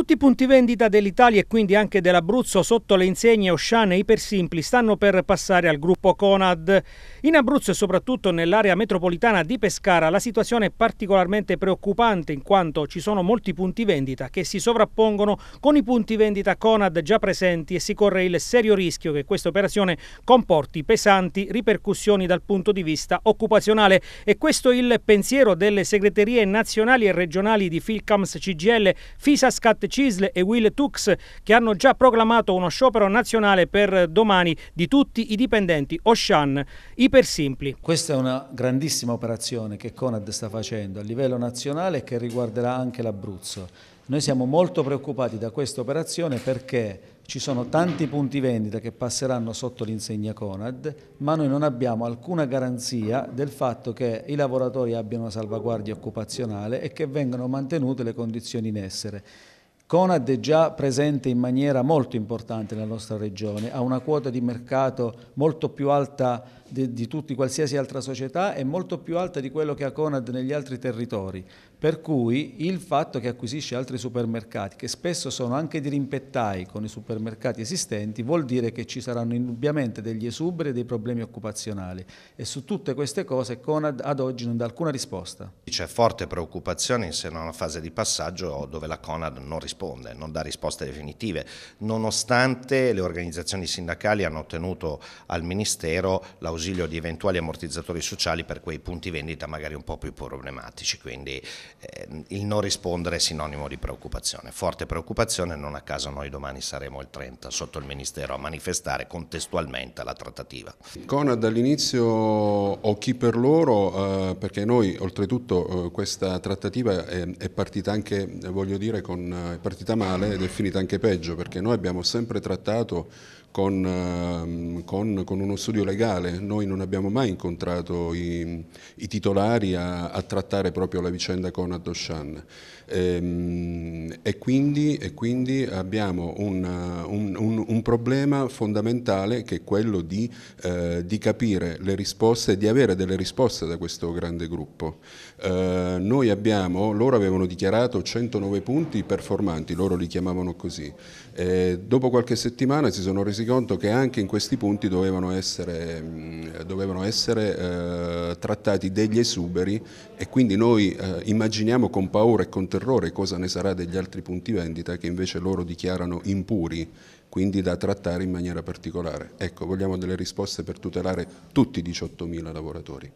Tutti i punti vendita dell'Italia e quindi anche dell'Abruzzo sotto le insegne Osciane e Ipersimpli stanno per passare al gruppo Conad. In Abruzzo e soprattutto nell'area metropolitana di Pescara la situazione è particolarmente preoccupante in quanto ci sono molti punti vendita che si sovrappongono con i punti vendita Conad già presenti e si corre il serio rischio che questa operazione comporti pesanti ripercussioni dal punto di vista occupazionale e questo è il pensiero delle segreterie nazionali e regionali di Filcams CGL, FISASCAT Cisle e Will Tux che hanno già proclamato uno sciopero nazionale per domani di tutti i dipendenti Oshan ipersimpli. Questa è una grandissima operazione che Conad sta facendo a livello nazionale e che riguarderà anche l'Abruzzo. Noi siamo molto preoccupati da questa operazione perché ci sono tanti punti vendita che passeranno sotto l'insegna Conad, ma noi non abbiamo alcuna garanzia del fatto che i lavoratori abbiano salvaguardia occupazionale e che vengano mantenute le condizioni in essere. Conad è già presente in maniera molto importante nella nostra regione, ha una quota di mercato molto più alta di, di tutti, qualsiasi altra società e molto più alta di quello che ha Conad negli altri territori. Per cui il fatto che acquisisce altri supermercati, che spesso sono anche dirimpettai con i supermercati esistenti, vuol dire che ci saranno indubbiamente degli esuberi e dei problemi occupazionali. E su tutte queste cose Conad ad oggi non dà alcuna risposta. C'è forte preoccupazione se in una fase di passaggio dove la Conad non risponde risponde, non dà risposte definitive, nonostante le organizzazioni sindacali hanno ottenuto al Ministero l'ausilio di eventuali ammortizzatori sociali per quei punti vendita magari un po' più problematici, quindi eh, il non rispondere è sinonimo di preoccupazione, forte preoccupazione, non a caso noi domani saremo il 30 sotto il Ministero a manifestare contestualmente la trattativa. Conad dall'inizio o chi per loro, eh, perché noi oltretutto eh, questa trattativa è, è partita anche, eh, voglio dire, con, eh, partita male ed è finita anche peggio perché noi abbiamo sempre trattato con, ehm, con, con, uno studio legale. Noi non abbiamo mai incontrato i, i titolari a, a, trattare proprio la vicenda con Adoshan ehm, e, quindi, e quindi, abbiamo un, un, un, un, problema fondamentale che è quello di, eh, di, capire le risposte, e di avere delle risposte da questo grande gruppo. Eh, noi abbiamo, loro avevano dichiarato 109 punti performanti, loro li chiamavano così. Eh, dopo qualche settimana si sono resi resi conto che anche in questi punti dovevano essere, dovevano essere eh, trattati degli esuberi e quindi noi eh, immaginiamo con paura e con terrore cosa ne sarà degli altri punti vendita che invece loro dichiarano impuri quindi da trattare in maniera particolare. Ecco, vogliamo delle risposte per tutelare tutti i 18.000 lavoratori.